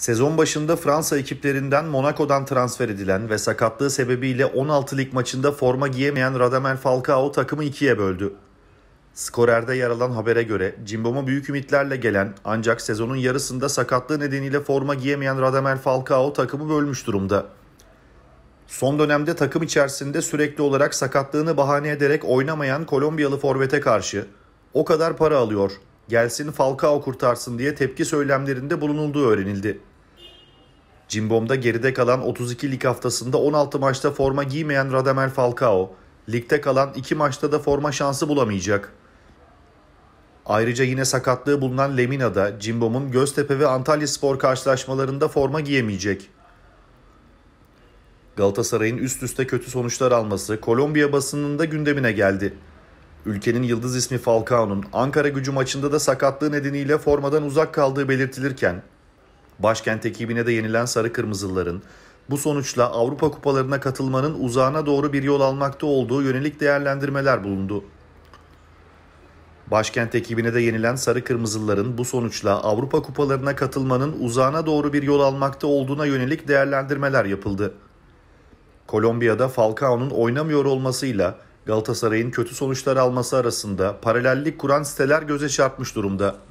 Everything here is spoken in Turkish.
Sezon başında Fransa ekiplerinden Monaco'dan transfer edilen ve sakatlığı sebebiyle 16 lig maçında forma giyemeyen Radamel Falcao takımı ikiye böldü. Skorer'de yer alan habere göre Cimbom'a büyük ümitlerle gelen ancak sezonun yarısında sakatlığı nedeniyle forma giyemeyen Radamel Falcao takımı bölmüş durumda. Son dönemde takım içerisinde sürekli olarak sakatlığını bahane ederek oynamayan Kolombiyalı forvete karşı o kadar para alıyor, gelsin Falcao kurtarsın diye tepki söylemlerinde bulunulduğu öğrenildi. Cimbom'da geride kalan 32 lig haftasında 16 maçta forma giymeyen Radamel Falcao, ligde kalan 2 maçta da forma şansı bulamayacak. Ayrıca yine sakatlığı bulunan Lemina'da Cimbom'un Göztepe ve Antalya Spor karşılaşmalarında forma giyemeyecek. Galatasaray'ın üst üste kötü sonuçlar alması Kolombiya basınında gündemine geldi. Ülkenin yıldız ismi Falcao'nun Ankara gücü maçında da sakatlığı nedeniyle formadan uzak kaldığı belirtilirken Başkent ekibine de yenilen Sarı Kırmızılar'ın bu sonuçla Avrupa kupalarına katılmanın uzağına doğru bir yol almakta olduğu yönelik değerlendirmeler bulundu. Başkent ekibine de yenilen Sarı Kırmızılar'ın bu sonuçla Avrupa kupalarına katılmanın uzağına doğru bir yol almakta olduğuna yönelik değerlendirmeler yapıldı. Kolombiya'da Falcao'nun oynamıyor olmasıyla Galatasaray'ın kötü sonuçlar alması arasında paralellik kuran siteler göze çarpmış durumda.